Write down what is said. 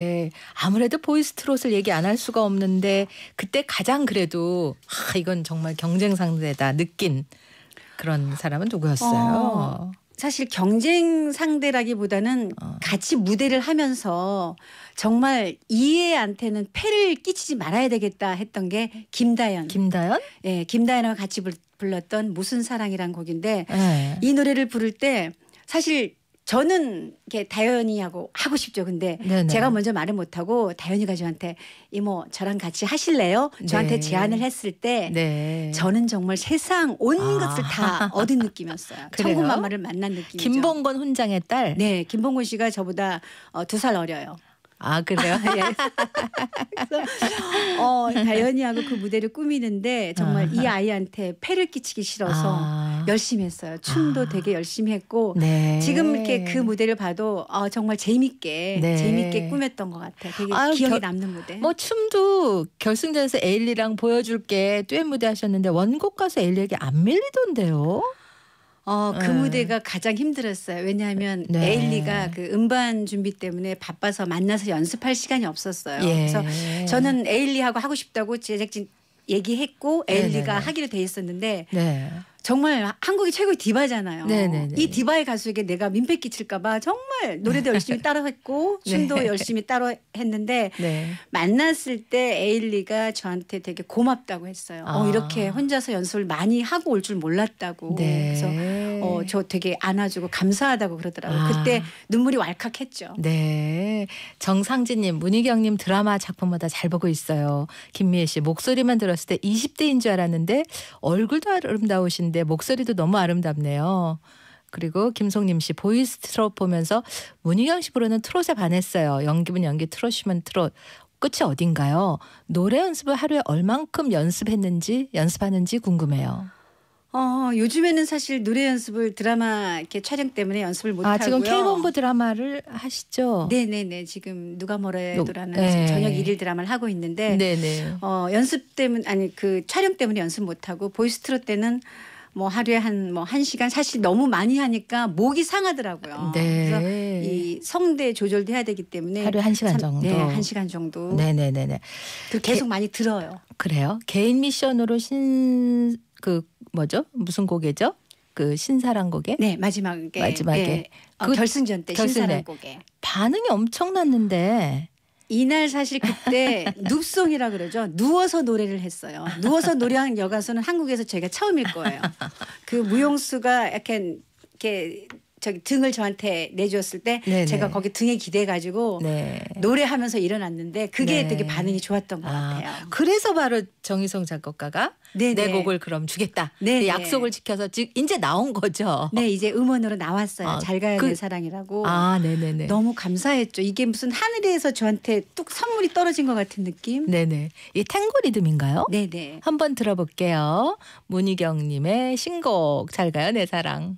네, 아무래도 보이스트롯을 얘기 안 할 수가 없는데 그때 가장 그래도 하, 아, 이건 정말 경쟁 상대다 느낀 그런 사람은 누구였어요? 어, 사실 경쟁 상대라기보다는 어. 같이 무대를 하면서 정말 이해한테는 패를 끼치지 말아야 되겠다 했던 게 김다연. 김다연? 예, 네, 김다연하 같이 불렀던 무슨 사랑이란 곡인데 네. 이 노래를 부를 때 사실 저는 이렇게 다현이하고 하고 싶죠. 근데 네네. 제가 먼저 말을 못하고 다현이가 저한테 이모 저랑 같이 하실래요? 저한테 네. 제안을 했을 때 네. 저는 정말 세상 온 아. 것을 다 얻은 느낌이었어요. 천국만마를 만난 느낌이죠. 김봉건 훈장의 딸. 네, 김봉건 씨가 저보다 어, 두살 어려요. 아 그래요? 예. 어 다현이하고 그 무대를 꾸미는데 정말 아이 아이한테 폐를 끼치기 싫어서 아. 열심히 했어요. 춤도 아. 되게 열심히 했고 네. 지금 이렇게 그 무대를 봐도 어, 정말 재밌게 네. 재밌게 꾸몄던 것 같아요. 되게 아유, 기억에 겨, 남는 무대. 뭐 춤도 결승전에서 에일리랑 보여줄게 듀엣 무대 하셨는데 원곡 가수 에일리에게 안 밀리던데요. 어, 그 네. 무대가 가장 힘들었어요. 왜냐하면 네. 에일리가 그 음반 준비 때문에 바빠서 만나서 연습할 시간이 없었어요. 예. 그래서 저는 에일리하고 하고 싶다고 제작진 얘기했고 네, 네, 에일리가 네. 하기로 돼 있었는데 네. 정말 한국이 최고의 디바잖아요. 네네네. 이 디바의 가수에게 내가 민폐 끼칠까봐 정말 노래도 열심히 따라 했고 네. 춤도 네. 열심히 따로 했는데 네. 만났을 때 에일리가 저한테 되게 고맙다고 했어요. 어, 아. 어, 이렇게 혼자서 연습을 많이 하고 올 줄 몰랐다고. 네. 그래서 어, 저 되게 안아주고 감사하다고 그러더라고요. 아. 그때 눈물이 왈칵했죠. 네. 정상진님, 문희경님 드라마 작품마다 잘 보고 있어요. 김미애 씨 목소리만 들었을 때 20대인 줄 알았는데 얼굴도 아름다우신데 하는데 목소리도 너무 아름답네요. 그리고 김송님 씨 보이스 트롯 보면서 문희경 씨 부르는 트롯에 반했어요. 연기면 연기 트롯이면 트롯. 끝이 어딘가요? 노래 연습을 하루에 얼만큼 연습했는지 연습하는지 궁금해요. 어, 요즘에는 사실 노래 연습을 드라마 이렇게 촬영 때문에 연습을 못 아, 하고요. 지금 K본부 드라마를 하시죠? 네, 네, 네. 지금 누가 뭐래도라는 네. 저녁 일일 드라마를 하고 있는데 네네. 어, 연습 때문 아니 그 촬영 때문에 연습 못 하고 보이스트롯 때는 뭐 하루에 한뭐한 뭐 시간 사실 너무 많이 하니까 목이 상하더라고요. 네. 그래서 이 성대 조절도 해야 되기 때문에 하루에 한 시간 정도. 네, 한 시간 정도. 네네네네. 그 계속 게, 많이 들어요. 그래요? 개인 미션으로 신 그 뭐죠? 무슨 곡이죠? 그 신사랑 곡에? 네 마지막에 마지막에 네. 그 결승전 때 결승, 신사랑 곡에 네. 반응이 엄청났는데 이날 사실 그때 눕송이라 그러죠. 누워서 노래를 했어요. 누워서 노래한 여가수는 한국에서 제가 처음일 거예요. 그 무용수가 약간 이렇게 저기 등을 저한테 내주었을 때 네네. 제가 거기 등에 기대 가지고 네. 노래하면서 일어났는데 그게 네. 되게 반응이 좋았던 것 아, 같아요. 그래서 바로 정희성 작곡가가 네네. 내 곡을 그럼 주겠다. 네 약속을 지켜서 즉 이제 나온 거죠. 네 이제 음원으로 나왔어요. 아, 잘 가야 그, 될 사랑이라고. 아 네네네. 너무 감사했죠. 이게 무슨 하늘에서 저한테 뚝 선물이 떨어진 것 같은 느낌. 네네. 이 탱고 리듬인가요? 네네. 한번 들어볼게요. 문희경님의 신곡 잘 가요 내 사랑.